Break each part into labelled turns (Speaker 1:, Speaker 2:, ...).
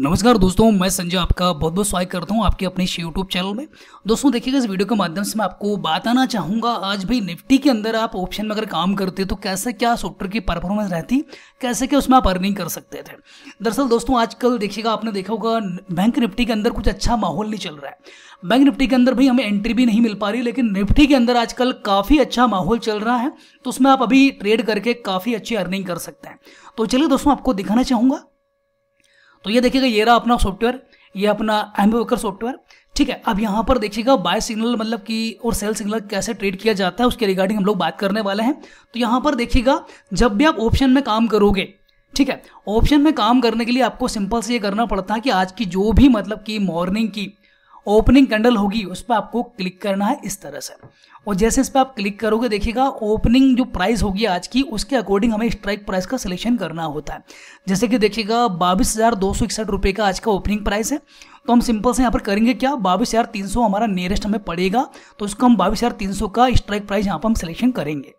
Speaker 1: नमस्कार दोस्तों मैं संजय आपका बहुत बहुत स्वागत करता हूं आपके अपने यूट्यूब चैनल में दोस्तों देखिएगा इस वीडियो के माध्यम से मैं आपको बताना चाहूंगा आज भाई निफ्टी के अंदर आप ऑप्शन में अगर काम करते तो कैसे क्या सॉफ्टवेयर की परफॉर्मेंस रहती कैसे क्या उसमें आप अर्निंग कर सकते थे दरअसल दोस्तों आजकल देखिएगा आपने देखा होगा बैंक निफ्टी के अंदर कुछ अच्छा माहौल नहीं चल रहा है बैंक निफ्टी के अंदर भी हमें एंट्री भी नहीं मिल पा रही लेकिन निफ्टी के अंदर आजकल काफ़ी अच्छा माहौल चल रहा है तो उसमें आप अभी ट्रेड करके काफ़ी अच्छी अर्निंग कर सकते हैं तो चलिए दोस्तों आपको दिखाना चाहूंगा तो ये देखिएगा ये रहा अपना सॉफ्टवेयर ये अपना एम्बोकर सॉफ्टवेयर ठीक है अब यहाँ पर देखिएगा बाय सिग्नल मतलब कि और सेल सिग्नल कैसे ट्रेड किया जाता है उसके रिगार्डिंग हम लोग बात करने वाले हैं तो यहाँ पर देखिएगा जब भी आप ऑप्शन में काम करोगे ठीक है ऑप्शन में काम करने के लिए आपको सिंपल से ये करना पड़ता है कि आज की जो भी मतलब कि मॉर्निंग की ओपनिंग कैंडल होगी उस पर आपको क्लिक करना है इस तरह से और जैसे इस पर आप क्लिक करोगे देखिएगा ओपनिंग जो प्राइस होगी आज की उसके अकॉर्डिंग हमें स्ट्राइक प्राइस का सिलेक्शन करना होता है जैसे कि देखिएगा बाईस हज़ार दो सौ इकसठ रुपये का आज का ओपनिंग प्राइस है तो हम सिंपल से यहाँ पर करेंगे क्या बाईस हज़ार तीन सौ हमारा नियरेस्ट हमें पड़ेगा तो उसको हम बाईस हज़ार तीन सौ का स्ट्राइक प्राइस यहाँ पर हम सिलेक्शन करेंगे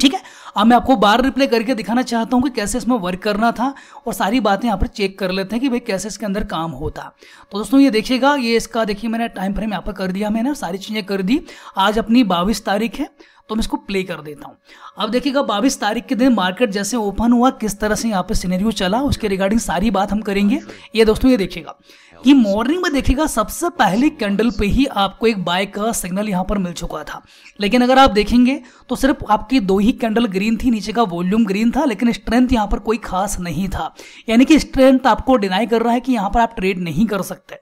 Speaker 1: ठीक है अब मैं आपको बार रिप्ले करके दिखाना चाहता हूँ कि कैसे इसमें वर्क करना था और सारी बातें यहाँ पर चेक कर लेते हैं कि भाई कैसे इसके अंदर काम होता तो दोस्तों ये देखिएगा ये इसका देखिए मैंने टाइम फ्रेम यहाँ पर कर दिया मैंने सारी चीज़ें कर दी आज अपनी बाईस तारीख है तो मैं इसको प्ले कर देता हूँ अब देखिएगा बाईस तारीख के दिन मार्केट जैसे ओपन हुआ किस तरह से यहाँ पर सीनेरियो चला उसके रिगार्डिंग सारी बात हम करेंगे ये दोस्तों ये देखिएगा ये मॉर्निंग में देखिएगा सबसे पहले कैंडल पे ही आपको एक बाय का सिग्नल यहाँ पर मिल चुका था लेकिन अगर आप देखेंगे तो सिर्फ आपकी दो ही कैंडल ग्रीन थी नीचे का वॉल्यूम ग्रीन था लेकिन स्ट्रेंथ यहाँ पर कोई खास नहीं था यानी कि स्ट्रेंथ आपको डिनाई कर रहा है कि यहाँ पर आप ट्रेड नहीं कर सकते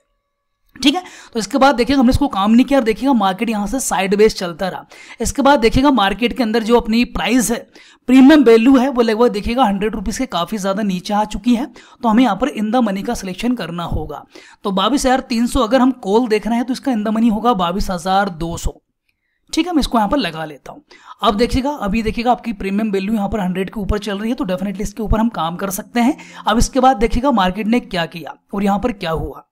Speaker 1: ठीक है तो इसके बाद देखिएगा हमने इसको काम नहीं किया और देखिएगा मार्केट यहां से साइड बेस चलता रहा इसके बाद देखिएगा मार्केट के अंदर जो अपनी प्राइस है प्रीमियम वैल्यू है वो लगभग देखिएगा हंड्रेड रुपीज़ के काफ़ी ज़्यादा नीचे आ चुकी है तो हमें यहां पर इन द मनी का सिलेक्शन करना होगा तो बाईस हज़ार तीन सौ अगर हम कॉल देख रहे हैं तो इसका इन द मनी होगा बाईस हज़ार दो सौ ठीक है मैं इसको यहां पर लगा लेता हूं अब देखिएगा अभी देखिएगा आपकी प्रीमियम वैल्यू यहां पर हंड्रेड के ऊपर चल रही है तो डेफिनेटली इसके ऊपर हम काम कर सकते हैं अब इसके बाद देखिएगा मार्केट ने क्या किया और यहां पर क्या हुआ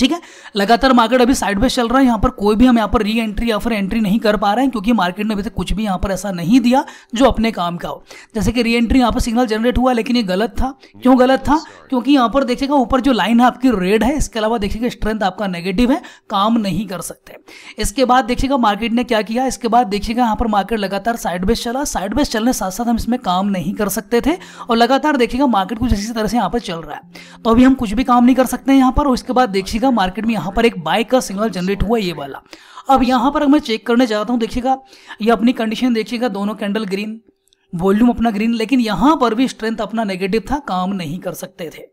Speaker 1: ठीक है लगातार मार्केट अभी साइड पे चल रहा है यहाँ पर कोई भी हम यहाँ पर री एंट्री या फिर एंट्री नहीं कर पा रहे हैं क्योंकि मार्केट ने अभी तक कुछ भी यहाँ पर ऐसा नहीं दिया जो अपने काम का हो जैसे कि री एंट्री यहाँ पर सिग्नल जनरेट हुआ लेकिन ये गलत था क्यों गलत था क्योंकि यहाँ पर देखिएगा ऊपर जो लाइन है आपकी रेड है इसके अलावा देखिएगा स्ट्रेंथ आपका नेगेटिव है काम नहीं कर सकते इसके बाद देखिएगा मार्केट ने क्या किया इसके बाद देखिएगा यहाँ पर मार्केट लगातार साइडवेज चला साइडवेज चलने साथ साथ हम इसमें काम नहीं कर सकते थे और लगातार देखिएगा मार्केट कुछ इसी तरह से यहाँ पर चल रहा है तो अभी हम कुछ भी काम नहीं कर सकते हैं यहाँ पर और इसके बाद देखिएगा देखिएगा मार्केट में यहाँ पर एक बाइक का सिग्नल जनरेट हुआ ये वाला अब यहाँ पर मैं चेक करने जाता हूँ देखिएगा ये अपनी कंडीशन देखिएगा दोनों कैंडल ग्रीन वॉल्यूम अपना ग्रीन लेकिन यहाँ पर भी स्ट्रेंथ अपना नेगेटिव था काम नहीं कर सकते थे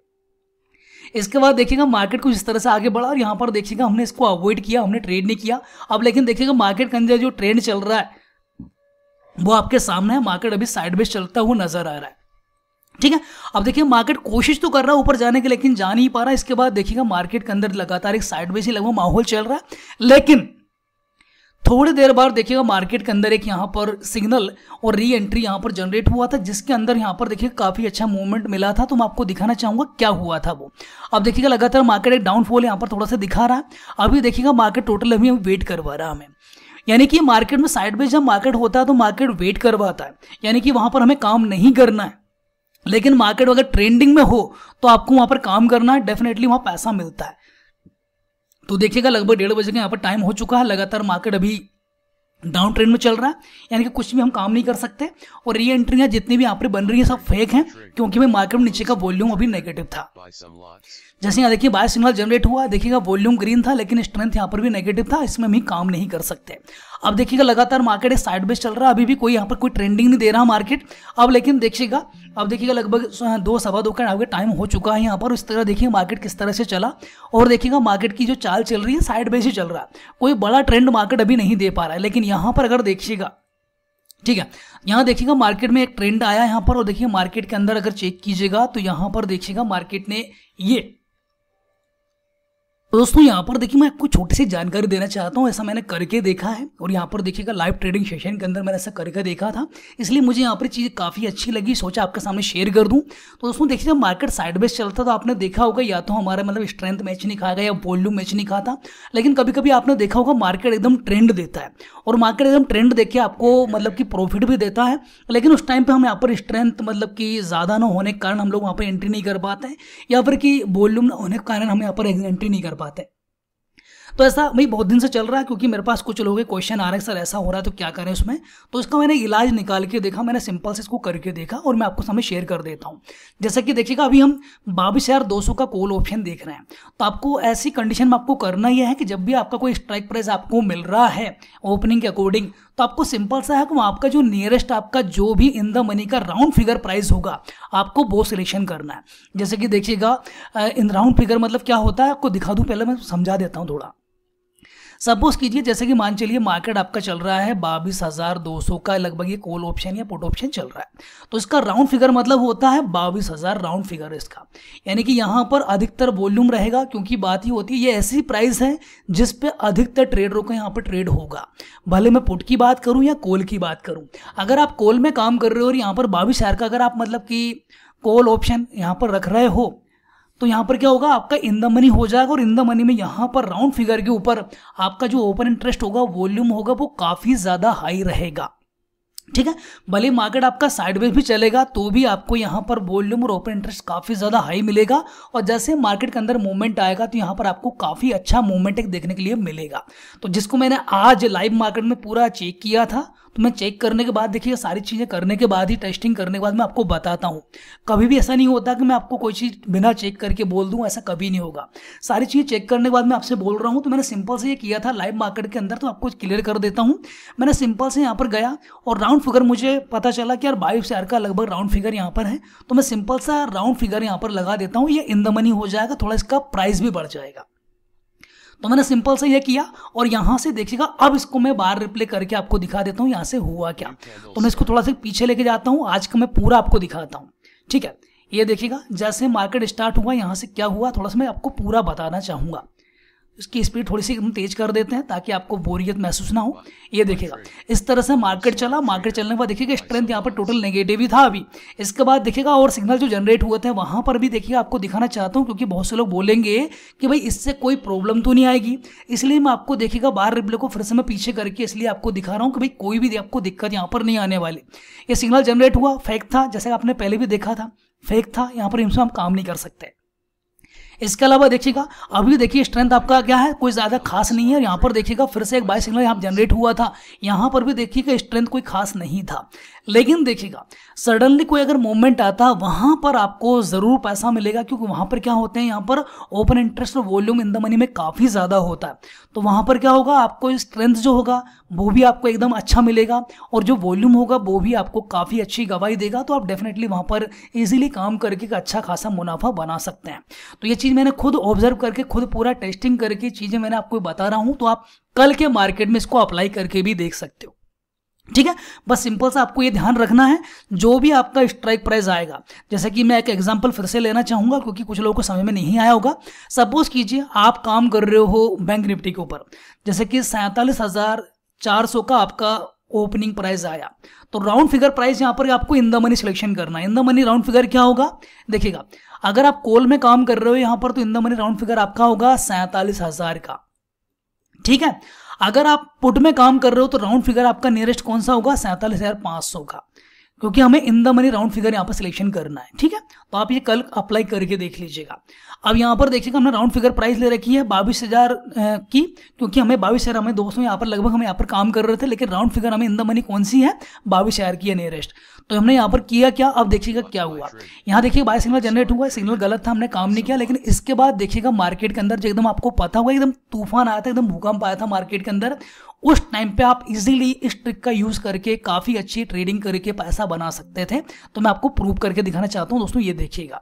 Speaker 1: इसके बाद देखिएगा मार्केट कुछ इस तरह से आगे बढ़ा और यहाँ पर देखिएगा हमने इसको अवॉइड किया हमने ट्रेड नहीं किया अब लेकिन देखिएगा मार्केट के अंदर जो ट्रेंड चल रहा है वो आपके सामने है मार्केट अभी साइड बेस चलता हुआ नजर आ रहा है ठीक है अब देखिए मार्केट कोशिश तो कर रहा है ऊपर जाने की लेकिन जा नहीं पा रहा इसके बाद देखिएगा मार्केट के अंदर लगातार एक साइड ही लगभग माहौल चल रहा है लेकिन थोड़ी देर बाद देखिएगा मार्केट के अंदर एक यहाँ पर सिग्नल और री एंट्री यहाँ पर जनरेट हुआ था जिसके अंदर यहाँ पर देखिएगा काफ़ी अच्छा मूवमेंट मिला था तो मैं आपको दिखाना चाहूंगा क्या हुआ था वो अब देखिएगा लगातार मार्केट एक डाउनफॉल यहाँ पर थोड़ा सा दिखा रहा है अभी देखिएगा मार्केट टोटल अभी वेट करवा रहा हमें यानी कि मार्केट में साइडवेज जब मार्केट होता है तो मार्केट वेट करवाता है यानी कि वहां पर हमें काम नहीं करना है लेकिन मार्केट अगर ट्रेंडिंग में हो तो आपको वहां पर काम करना है डेफिनेटली वहां पैसा मिलता है तो देखिएगा लगभग डेढ़ बजे का यहाँ पर टाइम हो चुका है लगातार मार्केट अभी डाउन ट्रेंड में चल रहा है यानी कि कुछ भी हम काम नहीं कर सकते और री एंट्रियां जितनी भी यहाँ पर बन रही है सब फेक हैं क्योंकि भाई मार्केट में नीचे का वॉल्यूम अभी नेगेटिव था जैसे यहाँ देखिए बाय सिग्नल जनरेट हुआ देखिएगा वॉल्यूम ग्रीन था लेकिन स्ट्रेंथ यहाँ पर भी नेगेटिव था इसमें हम काम नहीं कर सकते अब देखिएगा लगातार मार्केट एक साइड बेस चल रहा है अभी भी कोई यहाँ पर कोई ट्रेंडिंग नहीं दे रहा मार्केट अब लेकिन देखिएगा अब देखिएगा लगभग हाँ, दो सवा दो का आपके टाइम हो चुका है यहाँ पर इस तरह देखिए मार्केट किस तरह से चला और देखिएगा मार्केट की जो चाल चल रही है साइड बेस ही चल रहा है कोई बड़ा ट्रेंड मार्केट अभी नहीं दे पा रहा है लेकिन यहाँ पर अगर देखिएगा ठीक है यहाँ देखिएगा मार्केट में एक ट्रेंड आया यहाँ पर और देखिए मार्केट के अंदर अगर चेक कीजिएगा तो यहाँ पर देखिएगा मार्केट ने ये तो दोस्तों यहाँ पर देखिए मैं आपको छोटी सी जानकारी देना चाहता हूँ ऐसा मैंने करके देखा है और यहाँ पर देखिएगा लाइव ट्रेडिंग सेशन के अंदर मैंने ऐसा करके देखा था इसलिए मुझे यहाँ पर चीज़ काफ़ी अच्छी लगी सोचा आपके सामने शेयर कर दूँ तो दोस्तों देखिए जब मार्केट साइड बेस चलता तो आपने देखा होगा या तो हमारा मतलब स्ट्रेंथ मैच नहीं गया या वॉल्यूम मैच नहीं था लेकिन कभी कभी आपने देखा होगा मार्केट एकदम ट्रेंड देता है और मार्केट एकदम ट्रेंड देख के आपको मतलब कि प्रॉफिट भी देता है लेकिन उस टाइम पर हम यहाँ पर स्ट्रेंथ मतलब कि ज़्यादा ना होने के कारण हम लोग वहाँ पर एंट्री नहीं कर पाते या फिर कि वॉल्यूम ना होने के कारण हम यहाँ पर एंट्री नहीं कर बात है तो ऐसा भाई बहुत दिन से चल रहा है क्योंकि मेरे पास कुछ लोगों के क्वेश्चन आ रहे हैं सर ऐसा हो रहा है तो क्या करें उसमें तो इसका मैंने इलाज निकाल के देखा मैंने सिंपल से इसको करके देखा और मैं आपको समय शेयर कर देता हूँ जैसे कि देखिएगा अभी हम बाईस हज़ार दो सौ का कोल ऑप्शन देख रहे हैं तो आपको ऐसी कंडीशन में आपको करना यह है कि जब भी आपका कोई स्ट्राइक प्राइस आपको मिल रहा है ओपनिंग के अकॉर्डिंग तो आपको सिंपल सा है कि आपका जो नियरेस्ट आपका जो भी इन द मनी का राउंड फिगर प्राइस होगा आपको वो सिलेक्शन करना है जैसे कि देखिएगा इन राउंड फिगर मतलब क्या होता है आपको दिखा दूं पहले मैं समझा देता हूँ थोड़ा सपोज कीजिए जैसे कि मान चलिए मार्केट आपका चल रहा है बाबीस हजार दो सौ का लगभग ये कॉल ऑप्शन या पुट ऑप्शन चल रहा है तो इसका राउंड फिगर मतलब होता है बाबीस हजार राउंड फिगर इसका यानी कि यहाँ पर अधिकतर वॉल्यूम रहेगा क्योंकि बात ही होती है ये ऐसी प्राइस है जिस पे अधिकतर ट्रेडरों का यहाँ पर ट्रेड होगा भले मैं पुट की बात करूँ या कॉल की बात करूँ अगर आप कॉल में काम कर रहे हो और यहाँ पर बाबीस हजार का अगर आप मतलब कि कॉल ऑप्शन यहाँ पर रख रहे हो तो यहां पर क्या होगा आपका इन द मनी हो जाएगा और इन द मनी में यहां पर राउंड फिगर के ऊपर आपका जो ओपन इंटरेस्ट होगा वॉल्यूम होगा वो काफ़ी ज़्यादा हाई रहेगा ठीक है भले मार्केट आपका साइडवेज भी चलेगा तो भी आपको यहाँ पर वॉल्यूम और ओपन इंटरेस्ट काफ़ी ज़्यादा हाई मिलेगा और जैसे मार्केट के अंदर मूवमेंट आएगा तो यहाँ पर आपको काफ़ी अच्छा मूवमेंट एक देखने के लिए मिलेगा तो जिसको मैंने आज लाइव मार्केट में पूरा चेक किया था तो मैं चेक करने के बाद देखिए सारी चीज़ें करने के बाद ही टेस्टिंग करने के बाद मैं आपको बताता हूँ कभी भी ऐसा नहीं होता कि मैं आपको कोई चीज़ बिना चेक करके बोल दूँ ऐसा कभी नहीं होगा सारी चीज़ें चेक करने के बाद मैं आपसे बोल रहा हूँ तो मैंने सिंपल से ये किया था लाइव मार्केट के अंदर तो आपको क्लियर कर देता हूँ मैंने सिंपल से यहाँ पर गया और राउंड फिगर मुझे पता चला कि यार बाईस हज़ार का लगभग राउंड फिगर यहाँ पर है तो मैं सिंपल सा राउंड फिगर यहाँ पर लगा देता हूँ ये इन द मनी हो जाएगा थोड़ा इसका प्राइस भी बढ़ जाएगा तो मैंने सिंपल से यह किया और यहाँ से देखिएगा अब इसको मैं बार रिप्ले करके आपको दिखा देता हूँ यहाँ से हुआ क्या तो मैं इसको थोड़ा सा पीछे लेके जाता हूँ आज का मैं पूरा आपको दिखाता हूँ ठीक है ये देखिएगा जैसे मार्केट स्टार्ट हुआ यहाँ से क्या हुआ थोड़ा सा मैं आपको पूरा बताना चाहूंगा इसकी स्पीड थोड़ी सी हम तेज कर देते हैं ताकि आपको बोरियत महसूस ना हो ये देखेगा इस तरह से मार्केट चला मार्केट चलने के बाद देखिएगा स्ट्रेंथ यहाँ पर टोटल नेगेटिव ही था अभी इसके बाद देखिएगा और सिग्नल जो जनरेट हुए थे वहां पर भी देखिएगा आपको दिखाना चाहता हूँ क्योंकि बहुत से लोग बोलेंगे कि भाई इससे कोई प्रॉब्लम तो नहीं आएगी इसलिए मैं आपको देखेगा बार रिप्ले को फिर से मैं पीछे करके इसलिए आपको दिखा रहा हूँ कि भाई कोई भी आपको दिक्कत यहाँ पर नहीं आने वाली ये सिग्नल जनरेट हुआ फेक था जैसे आपने पहले भी देखा था फेक था यहाँ पर इनसे हम काम नहीं कर सकते इसके अलावा देखिएगा अभी देखिए स्ट्रेंथ आपका क्या है कोई ज़्यादा खास नहीं है यहाँ पर देखिएगा फिर से एक बाय सिग्नल यहाँ जनरेट हुआ था यहाँ पर भी देखिएगा स्ट्रेंथ कोई खास नहीं था लेकिन देखिएगा सडनली कोई अगर मूवमेंट आता वहां पर आपको ज़रूर पैसा मिलेगा क्योंकि वहां पर क्या होते हैं यहाँ पर ओपन इंटरेस्ट और वॉल्यूम इन द मनी में काफ़ी ज़्यादा होता है तो वहां पर क्या होगा आपको स्ट्रेंथ जो होगा वो भी आपको एकदम अच्छा मिलेगा और जो वॉल्यूम होगा वो भी आपको काफ़ी अच्छी गवाही देगा तो आप डेफिनेटली वहां पर ईजिली काम करके अच्छा खासा मुनाफा बना सकते हैं तो ये चीज़ चीज़ मैंने खुद ऑब्जर्व करके खुद पूरा टेस्टिंग करके चीज़ें मैंने आपको बता रहा हूं तो आप कल के मार्केट में इसको अप्लाई करके भी देख सकते हो ठीक है बस सिंपल सा आपको ये ध्यान रखना है जो भी आपका स्ट्राइक प्राइस आएगा जैसे कि मैं एक एग्जांपल फिर से लेना चाहूंगा क्योंकि कुछ लोगों को समय में नहीं आया होगा सपोज कीजिए आप काम कर रहे हो बैंक निफ्टी के ऊपर जैसे कि सैंतालीस हजार चार सौ का आपका ओपनिंग प्राइस आया तो राउंड फिगर प्राइस यहां पर आपको इन द मनी सिलेक्शन करना है in the money round figure क्या होगा देखिएगा अगर आप कोल में काम कर रहे हो यहां पर तो in the money round figure आपका होगा सैतालीस हजार का ठीक है अगर आप पुट में काम कर रहे हो तो राउंड फिगर आपका नियरेस्ट कौन सा होगा सैंतालीस हजार पांच सौ का क्योंकि हमें in the money round figure यहाँ पर सिलेक्शन करना है ठीक है तो आप ये कल अप्लाई करके देख लीजिएगा अब यहाँ पर देखिएगा हमने राउंड फिगर प्राइस ले रखी है बाईस हज़ार की क्योंकि हमें बाईस हज़ार हमें दोस्तों यहाँ पर लगभग हम यहाँ पर काम कर रहे थे लेकिन राउंड फिगर हमें इन द मनी कौन सी है बाईस हज़ार की है नियरेस्ट तो हमने यहाँ पर किया क्या अब देखिएगा क्या हुआ यहाँ देखिए बाय सिग्नल जनरेट हुआ सिग्नल गलत था हमने काम नहीं किया लेकिन इसके बाद देखिएगा मार्केट के अंदर जो एकदम आपको पता हुआ एकदम तूफान आया था एकदम भूकंप आया था मार्केट के अंदर उस टाइम पे आप इजीली इस ट्रिक का यूज करके काफी अच्छी ट्रेडिंग करके पैसा बना सकते थे तो मैं आपको प्रूव करके दिखाना चाहता हूं दोस्तों ये देखिएगा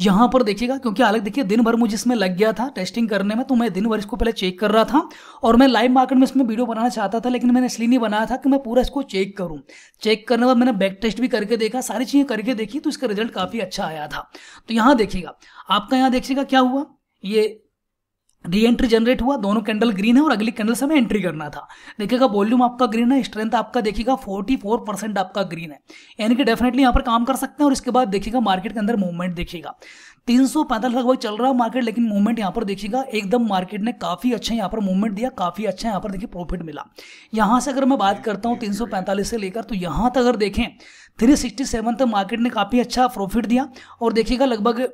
Speaker 1: यहां पर देखिएगा क्योंकि अलग देखिए दिन भर मुझे इसमें लग गया था टेस्टिंग करने में तो मैं दिन भर इसको पहले चेक कर रहा था और मैं लाइव मार्केट में इसमें वीडियो बनाना चाहता था लेकिन मैंने इसलिए नहीं बनाया था कि मैं पूरा इसको चेक करूं चेक करने बाद मैंने बैक टेस्ट भी करके देखा सारी चीज़ें करके देखी तो इसका रिजल्ट काफ़ी अच्छा आया था तो यहां देखिएगा आपका यहाँ देखिएगा क्या हुआ ये री एंट्री जनरेट हुआ दोनों कैंडल ग्रीन है और अगली कैंडल से हमें एंट्री करना था देखिएगा वॉल्यूम आपका ग्रीन है स्ट्रेंथ आपका देखिएगा 44 परसेंट आपका ग्रीन है यानी कि डेफिनेटली यहाँ पर काम कर सकते हैं और इसके बाद देखिएगा मार्केट के अंदर मूवमेंट देखिएगा तीन सौ पैंतालीस लगभग चल रहा है मार्केट लेकिन मूवमेंट यहाँ पर देखिएगा एकदम मार्केट ने काफी अच्छा यहाँ पर मूवमेंट दिया काफी अच्छा यहाँ पर देखिए प्रॉफिट मिला यहाँ से अगर मैं बात करता हूँ तीन सौ पैंतालीस से लेकर तो यहाँ तक अगर देखें थ्री सिक्सटी सेवन तक मार्केट ने काफी अच्छा प्रॉफिट दिया और देखिएगा लगभग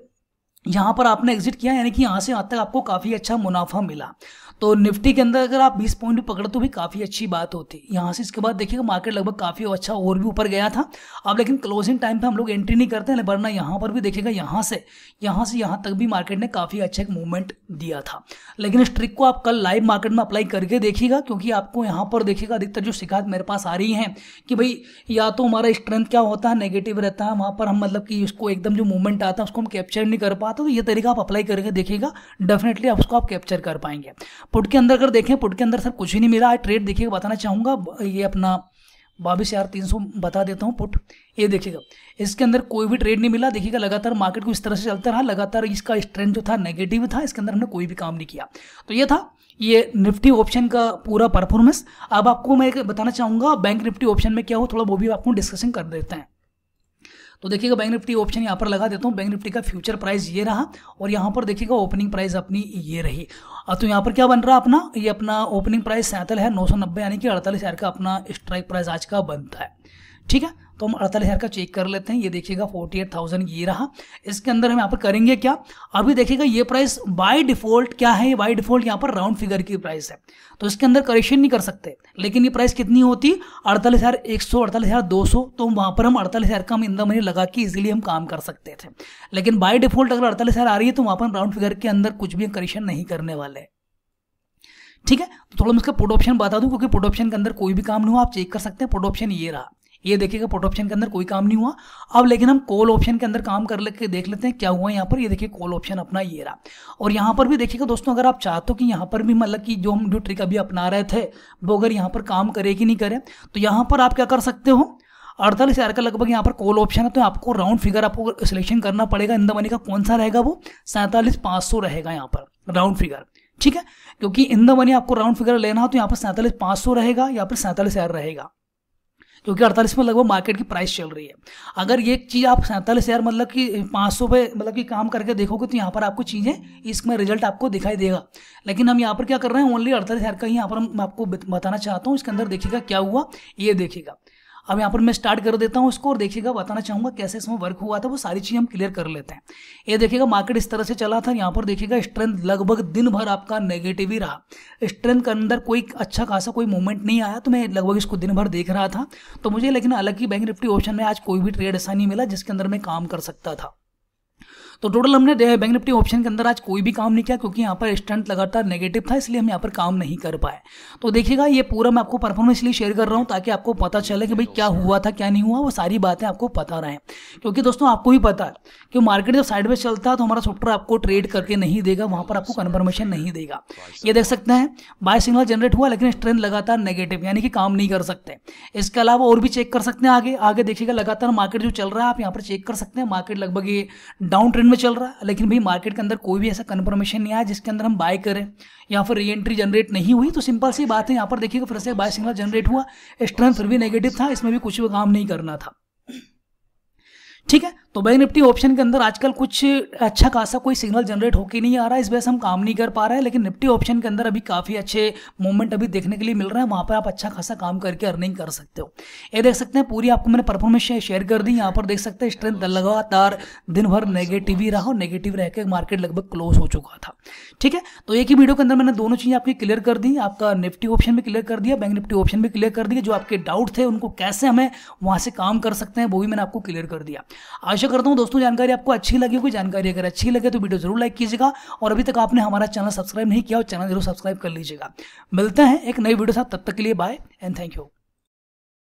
Speaker 1: यहाँ पर आपने एग्जिट किया यानी कि यहाँ से यहाँ तक आपको काफ़ी अच्छा मुनाफा मिला तो निफ्टी के अंदर अगर आप बीस पॉइंट भी पकड़ो तो भी काफ़ी अच्छी बात होती यहाँ से इसके बाद देखिएगा मार्केट लगभग काफ़ी अच्छा और भी ऊपर गया था अब लेकिन क्लोजिंग टाइम पर हम लोग एंट्री नहीं करते हैं वरना यहाँ पर भी देखिएगा यहाँ से यहाँ से यहाँ तक भी मार्केट ने काफ़ी अच्छा एक मूवमेंट दिया था लेकिन इस ट्रिक को आप कल लाइव मार्केट में अप्लाई करके देखिएगा क्योंकि आपको यहाँ पर देखिएगा अधिकतर जो शिकायत मेरे पास आ रही है कि भाई या तो हमारा स्ट्रेंथ क्या होता है नेगेटिव रहता है वहाँ पर हम मतलब कि उसको एकदम जो मूवमेंट आता है उसको हम कैप्चर नहीं कर पाते तो ये तरीका आप अप्लाई करके देखिएगा डेफिनेटली आप उसको आप कैप्चर कर पाएंगे पुट के अंदर अगर देखें पुट के अंदर सर कुछ ही नहीं मिला ट्रेड देखिएगा बताना चाहूँगा ये अपना बाईस हजार तीन सौ बता देता हूँ पुट ये देखिएगा इसके अंदर कोई भी ट्रेड नहीं मिला देखिएगा लगातार मार्केट को इस तरह से चलता रहा लगातार इसका स्ट्रेंथ जो था नेगेटिव था इसके अंदर हमने कोई भी काम नहीं किया तो ये था ये निफ्टी ऑप्शन का पूरा परफॉर्मेंस अब आपको मैं बताना चाहूँगा बैंक निफ्टी ऑप्शन में क्या हो थोड़ा वो भी आपको डिस्कशन कर देते हैं तो देखिएगा बैंक निफ्टी ऑप्शन यहाँ पर लगा देता हूँ बैंक निफ्टी का फ्यूचर प्राइस ये रहा और यहाँ पर देखिएगा ओपनिंग प्राइस अपनी ये रही तो यहाँ पर क्या बन रहा अपना ये अपना ओपनिंग प्राइस सैंतल है नौ यानी कि अड़तालीस का अपना स्ट्राइक प्राइस आज का बनता है ठीक है तो हम अड़तालीस हज़ार का चेक कर लेते हैं ये देखिएगा फोर्टी एट थाउजेंड ये रहा इसके अंदर हम यहाँ पर करेंगे क्या अभी देखिएगा ये प्राइस बाय डिफॉल्ट क्या है बाय डिफॉल्ट यहाँ पर राउंड फिगर की प्राइस है तो इसके अंदर करेक्शन नहीं कर सकते लेकिन ये प्राइस कितनी होती अड़तालीस हज़ार एक सौ अड़तालीस हज़ार दो सौ तो वहाँ पर हम अड़तालीस हज़ार का हम इंदा मनी लगा के इजिली हम काम कर सकते थे लेकिन बाय डिफॉल्ट अगर अड़तालीस हज़ार आ रही है तो वहाँ पर राउंड फिगर के अंदर कुछ भी करेक्शन नहीं करने वाले ठीक है तो थोड़ा मैं इसका पुट ऑप्शन बता दूं क्योंकि पुट ऑप्शन के अंदर कोई भी काम नहीं हुआ आप चेक कर सकते हैं पुट ऑप्शन ये रहा ये देखिएगा पुट ऑप्शन के अंदर कोई काम नहीं हुआ अब लेकिन हम कॉल ऑप्शन के अंदर काम कर लेके देख लेते हैं क्या हुआ यहाँ पर ये देखिए कॉल ऑप्शन अपना ये रहा और यहाँ पर भी देखिएगा दोस्तों अगर आप चाहते हो कि यहाँ पर भी मतलब कि जो हम जो ट्रिक अभी अपना रहे थे वो अगर यहाँ पर काम करे कि नहीं करे तो यहाँ पर आप क्या कर सकते हो अड़तालीस हज़ार का लगभग यहाँ पर कॉल ऑप्शन है तो आपको राउंड फिगर आपको सिलेक्शन करना पड़ेगा इन द मनी का कौन सा रहेगा वो सैंतालीस पाँच सौ रहेगा यहाँ पर राउंड फिगर ठीक है क्योंकि इन द मनी आपको राउंड फिगर लेना हो तो यहाँ पर सैंतालीस पाँच सौ रहेगा यहाँ पर सैंतालीस हज़ार रहेगा क्योंकि अड़तालीस में लगभग मार्केट की प्राइस चल रही है अगर ये चीज़ आप सैंतालीस हज़ार मतलब कि पाँच सौ पे मतलब कि काम करके देखोगे तो यहाँ पर आपको चीज़ें इसमें रिजल्ट आपको दिखाई देगा लेकिन हम यहाँ पर क्या कर रहे हैं ओनली अड़तालीस हज़ार का ही यहाँ पर हम आपको बताना चाहता हूँ इसके अंदर देखिएगा क्या हुआ ये देखिएगा अब यहाँ पर मैं स्टार्ट कर देता हूँ इसको और देखिएगा बताना चाहूंगा कैसे इसमें वर्क हुआ था वो सारी चीज़ हम क्लियर कर लेते हैं ये देखिएगा मार्केट इस तरह से चला था यहाँ पर देखिएगा स्ट्रेंथ लगभग दिन भर आपका नेगेटिव ही रहा स्ट्रेंथ के अंदर कोई अच्छा खासा कोई मूवमेंट नहीं आया तो मैं लगभग इसको दिन भर देख रहा था तो मुझे लेकिन अलग ही बैंक निफ्टी ऑप्शन में आज कोई भी ट्रेड ऐसा नहीं मिला जिसके अंदर मैं काम कर सकता था तो टोटल हमने बैंक निफ्टी ऑप्शन के अंदर आज कोई भी काम नहीं किया क्योंकि यहाँ पर स्ट्रेंथ लगातार नेगेटिव था इसलिए हम यहाँ पर काम नहीं कर पाए तो देखिएगा ये पूरा मैं आपको परफॉर्मेंस इसलिए शेयर कर रहा हूँ ताकि आपको पता चले कि भाई क्या हुआ था क्या नहीं हुआ वो सारी बातें आपको पता रहे क्योंकि दोस्तों आपको भी पता है कि मार्केट जब साइडवेज चलता है तो हमारा सॉफ्टवेयर आपको ट्रेड करके नहीं देगा वहाँ पर आपको कन्फर्मेशन नहीं देगा ये देख सकते हैं बाय सिग्नल जनरेट हुआ लेकिन स्ट्रेंथ लगातार नेगेटिव यानी कि काम नहीं कर सकते इसके अलावा और भी चेक कर सकते हैं आगे आगे देखिएगा लगातार मार्केट जो चल रहा है आप यहाँ पर चेक कर सकते हैं मार्केट लगभग ये डाउन ट्रेंड ट्रेंड में चल रहा है लेकिन भाई मार्केट के अंदर कोई भी ऐसा कन्फर्मेशन नहीं आया जिसके अंदर हम बाय करें या फिर री एंट्री जनरेट नहीं हुई तो सिंपल सी बात है यहाँ पर देखिएगा फिर से बाय सिग्नल जनरेट हुआ स्ट्रेंथ फिर भी नेगेटिव था इसमें भी कुछ भी काम नहीं करना था ठीक है तो बैंक निफ्टी ऑप्शन के अंदर आजकल कुछ अच्छा खासा कोई सिग्नल जनरेट होके नहीं आ रहा है इस वजह से हम काम नहीं कर पा रहे हैं लेकिन निफ्टी ऑप्शन के अंदर अभी काफ़ी अच्छे मूवमेंट अभी देखने के लिए मिल रहा है वहाँ पर आप अच्छा खासा काम करके अर्निंग कर सकते हो ये देख सकते हैं पूरी आपको मैंने परफॉर्मेंस शेयर कर दी यहाँ पर देख सकते हैं स्ट्रेंथ लगातार दिन भर नेगेटिव ही रहा और नेगेटिव रह के मार्केट लगभग क्लोज हो चुका था ठीक है तो एक ही वीडियो के अंदर मैंने दोनों चीज़ें आपकी क्लियर कर दी आपका निफ्टी ऑप्शन भी क्लियर कर दिया बैंक निफ्टी ऑप्शन भी क्लियर कर दिया जो आपके डाउट थे उनको कैसे हमें वहाँ से काम कर सकते हैं वो भी मैंने आपको क्लियर कर दिया आशा आशा करता हूँ दोस्तों जानकारी आपको अच्छी लगी कोई जानकारी अगर अच्छी लगे तो वीडियो जरूर लाइक कीजिएगा और अभी तक आपने हमारा चैनल सब्सक्राइब नहीं किया और चैनल जरूर सब्सक्राइब कर लीजिएगा मिलते हैं एक नई वीडियो साथ तब तक के लिए बाय एंड थैंक यू